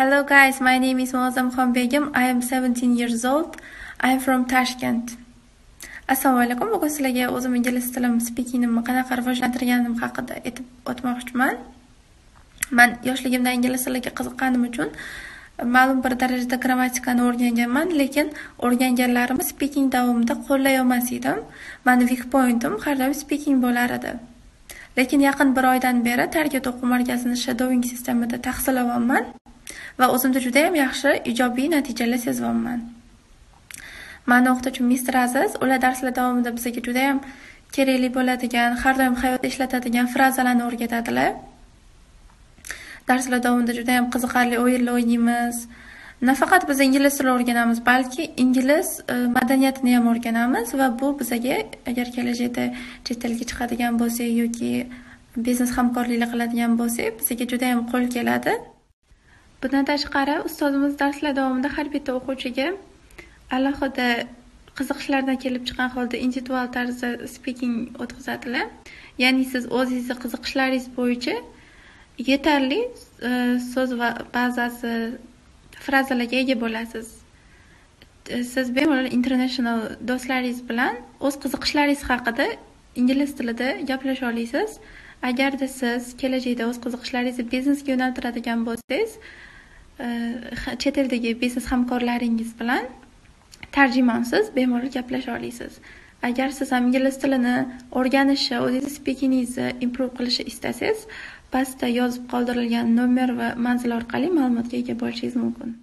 Hello guys, my name is Mozamxon Begum. I am 17 years old. I am from Tashkent. Assalomu alaykum. Bugun sizlarga o'zim ingliz tilim speakingimni qanaqa rivojlantirganim haqida aytib o'tmoqchiman. Men yoshligimdan ingliz tiliga qiziqqanim uchun ma'lum bir darajada grammatikani o'rganganman, lekin o'rganganlarimni speaking davomida qo'llay olmas edim. Meni weak pointim har doim speaking bo'lar edi. Lekin yaqin bir oydan beri tarbiya o'quv markazining shadowing sistemida tahsil olyapman. va o'zimda juda yam yaxshi ijobiy natijalar sezyapman mani o'qituvchim mister aziz ular darslar davomida bizga ham kerakli bo'ladigan har doim hayotda ishlatadigan frazalarni o'rgatadilar darslar davomida juda ham qiziqarli o'yinlar o'ynaymiz nafaqat biz ingliz tilini o'rganamiz balki ingliz e, madaniyatini ham o'rganamiz va bu bizaga agar kelajakda chet elga chiqadigan bo'lsak yoki biznes hamkorliklar qiladigan bo'lsak bizga ham qo'l keladi bundan tashqari ustozimiz darslar davomida har bitta o'quvchiga alohida qiziqishlardan kelib chiqqan holda individual tarzda speaking o'tkazadilar ya'ni siz o'zingizni qiziqishlaringiz bo'yicha yetarli e, so'z va bazasi frazalarga ega bo'lasiz e, siz bemalol international do'stlaringiz bilan o'z qiziqishlaringiz haqida ingliz tilida gaplasha olasiz agarda siz kelajakda o'z qiziqishlaringizni biznesga yo'naltiradigan bo'lsangiz Э, chet eldagi biznes hamkorlaringiz bilan tarjimonsiz bemalol gaplasha olasiz agar siz ham ingliz tilini o'rganishi o'zingizni spikingizni improve qilishni istasangiz pastda yozib qoldirilgan nomer va manzil orqali ma'lumotga ega bo'lishingiz mumkin